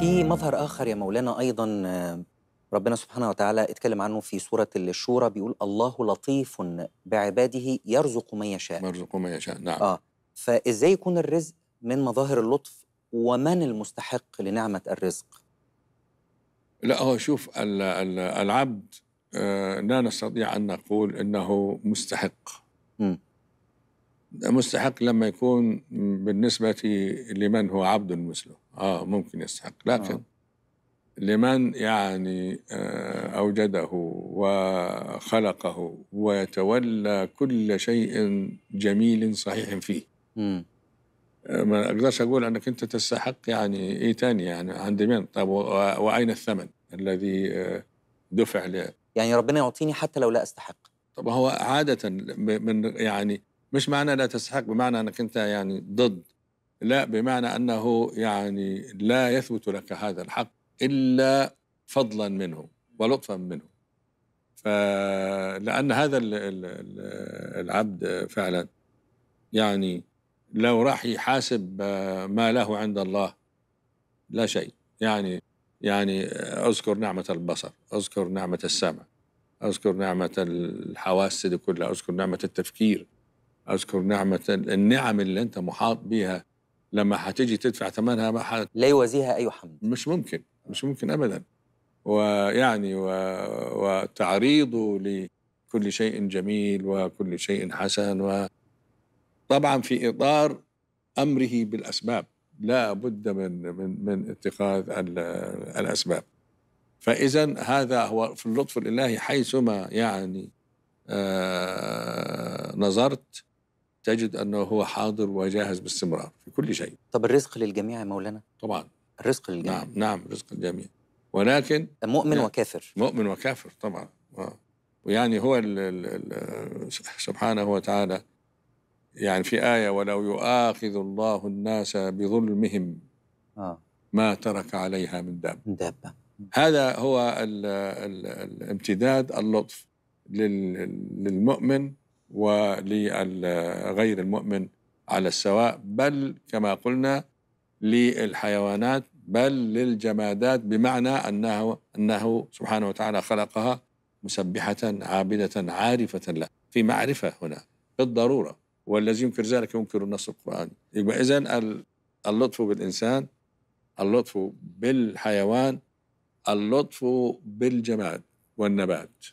في مظهر آخر يا مولانا أيضا آه، ربنا سبحانه وتعالى اتكلم عنه في سورة الشورى بيقول الله لطيف بعباده يرزق من يشاء يرزق من يشاء نعم آه فإزاي يكون الرزق من مظاهر اللطف ومن المستحق لنعمة الرزق لا هو شوف العبد آه، لا نستطيع أن نقول أنه مستحق مستحق لما يكون بالنسبة لمن هو عبد مثله آه ممكن يستحق لكن آه. لمن يعني آه، أوجده وخلقه ويتولى كل شيء جميل صحيح فيه م. آه، ما أقدرش أقول أنك أنت تستحق يعني إيه تاني يعني عند من طب وأين الثمن الذي آه، دفع له يعني ربنا يعطيني حتى لو لا أستحق طب هو عادة من يعني مش معنى لا تستحق بمعنى انك انت يعني ضد لا بمعنى انه يعني لا يثبت لك هذا الحق الا فضلا منه ولطفا منه فلان هذا العبد فعلا يعني لو راح يحاسب ما له عند الله لا شيء يعني يعني اذكر نعمه البصر اذكر نعمه السمع اذكر نعمه الحواس دي كلها اذكر نعمه التفكير اذكر نعمه النعم اللي انت محاط بيها لما حتيجي تدفع ثمنها ما حت... لا يوازيها اي حمد مش ممكن مش ممكن ابدا ويعني و... وتعريضه لكل شيء جميل وكل شيء حسن و طبعا في اطار امره بالاسباب لا بد من من من اتخاذ الاسباب فاذا هذا هو في اللطف الالهي حيثما يعني آه نظرت تجد أنه هو حاضر وجاهز باستمرار في كل شيء طب الرزق للجميع يا مولانا؟ طبعا الرزق للجميع نعم نعم رزق للجميع ولكن مؤمن يعني وكافر مؤمن وكافر طبعا آه. ويعني هو الـ الـ الـ سبحانه وتعالى يعني في آية ولو يؤاخذ الله الناس بظلمهم آه. ما ترك عليها من دابة من دابة هذا هو الـ الـ الامتداد اللطف للمؤمن ولغير المؤمن على السواء بل كما قلنا للحيوانات بل للجمادات بمعنى أنه, أنه سبحانه وتعالى خلقها مسبحة عابدة عارفة له في معرفة هنا بالضرورة والذي ينكر ذلك ينكر النص القرآني يبقى إذا اللطف بالإنسان اللطف بالحيوان اللطف بالجماد والنبات